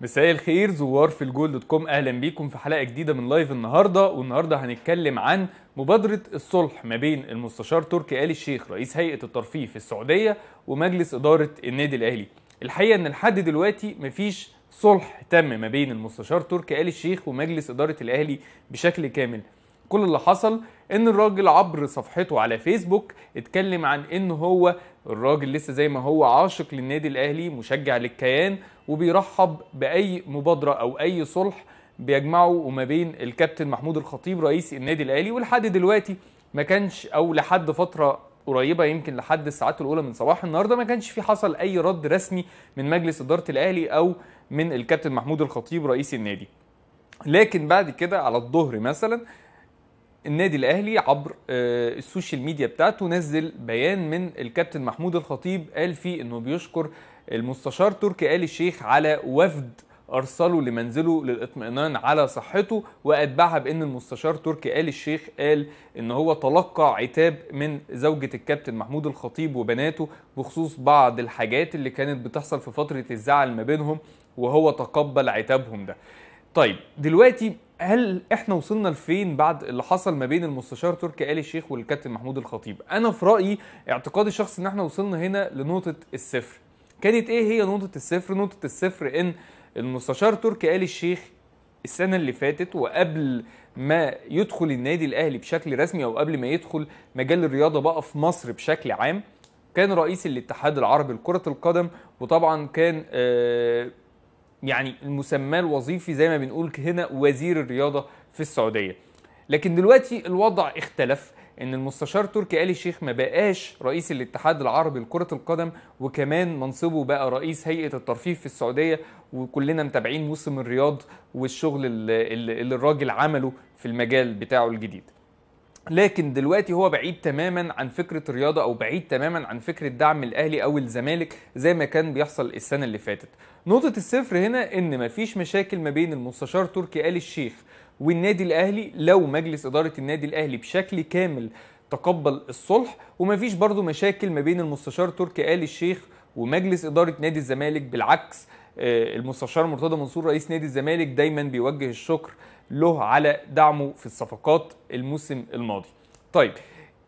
مساء الخير زوار في الجول دوت كوم اهلا بيكم في حلقه جديده من لايف النهارده والنهارده هنتكلم عن مبادره الصلح ما بين المستشار تركي آل الشيخ رئيس هيئه الترفيه في السعوديه ومجلس اداره النادي الاهلي. الحقيقه ان لحد دلوقتي مفيش صلح تم ما بين المستشار تركي آل الشيخ ومجلس اداره الاهلي بشكل كامل. كل اللي حصل ان الراجل عبر صفحته على فيسبوك اتكلم عن ان هو الراجل لسه زي ما هو عاشق للنادي الاهلي مشجع للكيان وبيرحب باي مبادره او اي صلح بيجمعه وما بين الكابتن محمود الخطيب رئيس النادي الاهلي ولحد دلوقتي ما كانش او لحد فتره قريبه يمكن لحد الساعات الاولى من صباح النهارده ما كانش في حصل اي رد رسمي من مجلس اداره الاهلي او من الكابتن محمود الخطيب رئيس النادي لكن بعد كده على الظهر مثلا النادي الاهلي عبر آه، السوشيال ميديا بتاعته نزل بيان من الكابتن محمود الخطيب قال فيه انه بيشكر المستشار تركي آل الشيخ على وفد ارسله لمنزله للاطمئنان على صحته واتبعها بان المستشار تركي آل الشيخ قال ان هو تلقى عتاب من زوجة الكابتن محمود الخطيب وبناته بخصوص بعض الحاجات اللي كانت بتحصل في فترة الزعل ما بينهم وهو تقبل عتابهم ده طيب دلوقتي هل احنا وصلنا لفين بعد اللي حصل ما بين المستشار تركي آل الشيخ والكابتن محمود الخطيب انا في رايي اعتقادي الشخصي ان احنا وصلنا هنا لنقطه الصفر كانت ايه هي نقطه الصفر نقطه الصفر ان المستشار تركي آل الشيخ السنه اللي فاتت وقبل ما يدخل النادي الاهلي بشكل رسمي او قبل ما يدخل مجال الرياضه بقى في مصر بشكل عام كان رئيس الاتحاد العربي لكره القدم وطبعا كان آه يعني المسمى الوظيفي زي ما بنقول هنا وزير الرياضه في السعوديه لكن دلوقتي الوضع اختلف ان المستشار تركي آل الشيخ ما بقاش رئيس الاتحاد العربي لكرة القدم وكمان منصبه بقى رئيس هيئة الترفيه في السعودية وكلنا متابعين موسم الرياض والشغل اللي الراجل عمله في المجال بتاعه الجديد لكن دلوقتي هو بعيد تماما عن فكره الرياضه او بعيد تماما عن فكره دعم الاهلي او الزمالك زي ما كان بيحصل السنه اللي فاتت. نقطه الصفر هنا ان مفيش مشاكل ما بين المستشار تركي ال الشيخ والنادي الاهلي لو مجلس اداره النادي الاهلي بشكل كامل تقبل الصلح ومفيش برضه مشاكل ما بين المستشار تركي ال الشيخ ومجلس اداره نادي الزمالك بالعكس المستشار مرتضى منصور رئيس نادي الزمالك دايما بيوجه الشكر له على دعمه في الصفقات الموسم الماضي طيب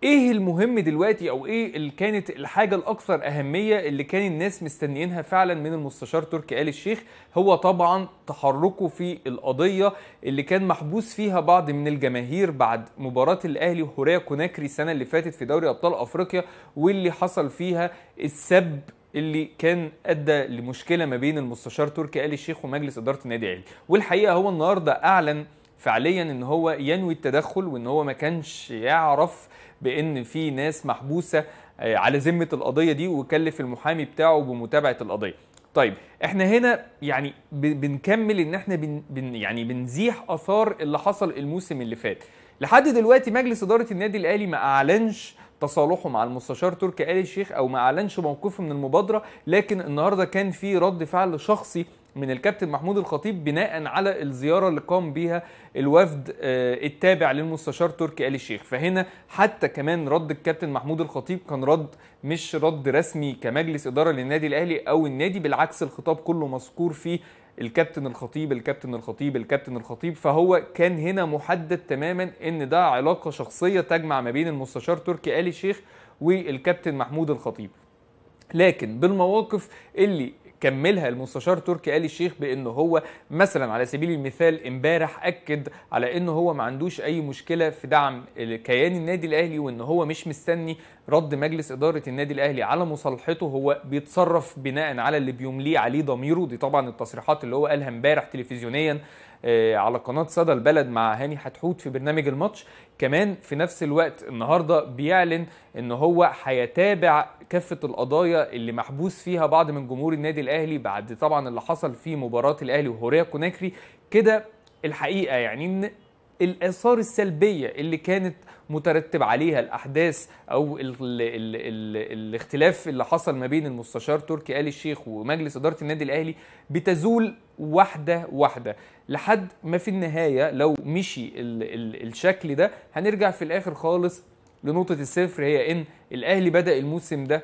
ايه المهم دلوقتي او ايه اللي كانت الحاجه الاكثر اهميه اللي كان الناس مستنيينها فعلا من المستشار تركي ال الشيخ هو طبعا تحركه في القضيه اللي كان محبوس فيها بعض من الجماهير بعد مباراه الاهلي وهوريا كوناكري السنه اللي فاتت في دوري ابطال افريقيا واللي حصل فيها السب اللي كان ادى لمشكله ما بين المستشار تركي آل الشيخ ومجلس اداره النادي الاهلي والحقيقه هو النهارده اعلن فعليا ان هو ينوي التدخل وان هو ما كانش يعرف بان في ناس محبوسه آه، على ذمه القضيه دي وكلف المحامي بتاعه بمتابعه القضيه طيب احنا هنا يعني بنكمل ان احنا بن بن يعني بنزيح اثار اللي حصل الموسم اللي فات لحد دلوقتي مجلس اداره النادي الاهلي ما اعلنش تصالحه مع المستشار تركي آل الشيخ او ما اعلنش موقفه من المبادره لكن النهارده كان في رد فعل شخصي من الكابتن محمود الخطيب بناء على الزياره اللي قام بيها الوفد آه، التابع للمستشار تركي آل الشيخ فهنا حتى كمان رد الكابتن محمود الخطيب كان رد مش رد رسمي كمجلس اداره للنادي الاهلي او النادي بالعكس الخطاب كله مذكور فيه الكابتن الخطيب الكابتن الخطيب الكابتن الخطيب فهو كان هنا محدد تماما ان ده علاقه شخصيه تجمع ما بين المستشار تركي آل الشيخ والكابتن محمود الخطيب لكن بالمواقف اللي كملها المستشار تركي آل الشيخ بأن هو مثلا على سبيل المثال امبارح أكد على أنه هو ما عندوش أي مشكلة في دعم كيان النادي الأهلي وأن هو مش مستني رد مجلس إدارة النادي الأهلي على مصالحته هو بيتصرف بناء على اللي بيمليه عليه ضميره دي طبعا التصريحات اللي هو قالها امبارح تلفزيونيا آه، على قناه صدى البلد مع هاني حتحوت في برنامج الماتش كمان في نفس الوقت النهارده بيعلن ان هو هيتابع كافه القضايا اللي محبوس فيها بعض من جمهور النادي الاهلي بعد طبعا اللي حصل في مباراه الاهلي وهوريه كوناكري كده الحقيقه يعني ان الاثار السلبيه اللي كانت مترتب عليها الاحداث او ال ال ال الـ الاختلاف اللي حصل ما بين المستشار تركي آل الشيخ ومجلس اداره النادي الاهلي بتزول واحده واحده لحد ما في النهايه لو مشي الـ الـ الشكل ده هنرجع في الاخر خالص لنقطه الصفر هي ان الاهلي بدا الموسم ده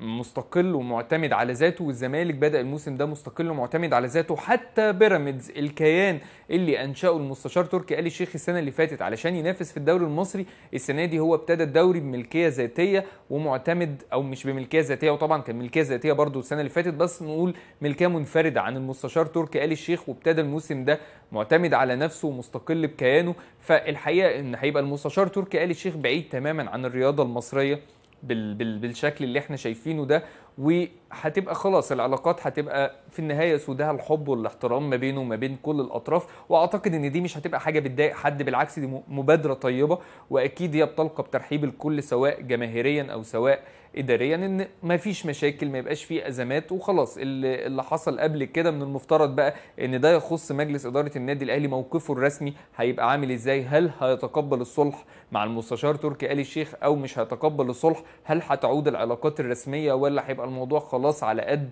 مستقل ومعتمد على ذاته والزمالك بدا الموسم ده مستقل ومعتمد على ذاته حتى بيراميدز الكيان اللي انشاه المستشار تركي آل الشيخ السنه اللي فاتت علشان ينافس في الدوري المصري السنه دي هو ابتدى الدوري بملكيه ذاتيه ومعتمد او مش بملكيه ذاتيه وطبعا كان ملكيه ذاتيه برضه السنه اللي فاتت بس نقول ملكيه منفرده عن المستشار تركي آل الشيخ وابتدى الموسم ده معتمد على نفسه ومستقل بكيانه فالحقيقه ان هيبقى المستشار تركي آل الشيخ بعيد تماما عن الرياضه المصريه بالشكل اللي احنا شايفينه ده وهتبقى خلاص العلاقات هتبقى في النهايه سودها الحب والاحترام ما بينه وما بين كل الاطراف واعتقد ان دي مش هتبقى حاجه بتضايق حد بالعكس دي مبادره طيبه واكيد هي بتلقى بترحيب الكل سواء جماهيريا او سواء اداريا ان ما فيش مشاكل ما يبقاش فيه ازمات وخلاص اللي, اللي حصل قبل كده من المفترض بقى ان ده يخص مجلس اداره النادي الاهلي موقفه الرسمي هيبقى عامل ازاي هل هيتقبل الصلح مع المستشار تركي آل الشيخ او مش هيتقبل الصلح هل هتعود العلاقات الرسميه ولا هيبقى الموضوع خلاص على قد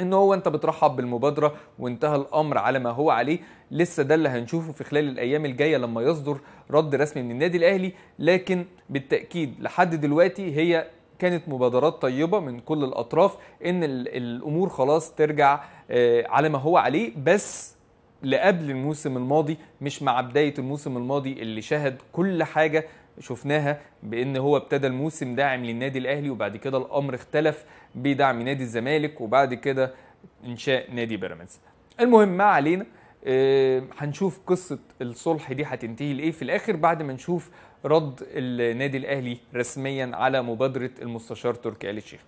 ان هو انت بترحب بالمبادره وانتهى الامر على ما هو عليه لسه ده اللي هنشوفه في خلال الايام الجايه لما يصدر رد رسمي من النادي الاهلي لكن بالتاكيد لحد دلوقتي هي كانت مبادرات طيبه من كل الاطراف ان الامور خلاص ترجع آه، على ما هو عليه بس لقبل الموسم الماضي مش مع بدايه الموسم الماضي اللي شهد كل حاجه شفناها بان هو ابتدى الموسم داعم للنادي الاهلي وبعد كده الامر اختلف بدعم نادي الزمالك وبعد كده انشاء نادي بيراميدز المهم ما علينا آه، هنشوف قصه الصلح دي هتنتهي لايه في الاخر بعد ما نشوف رد النادي الاهلي رسميا على مبادره المستشار تركي آل الشيخ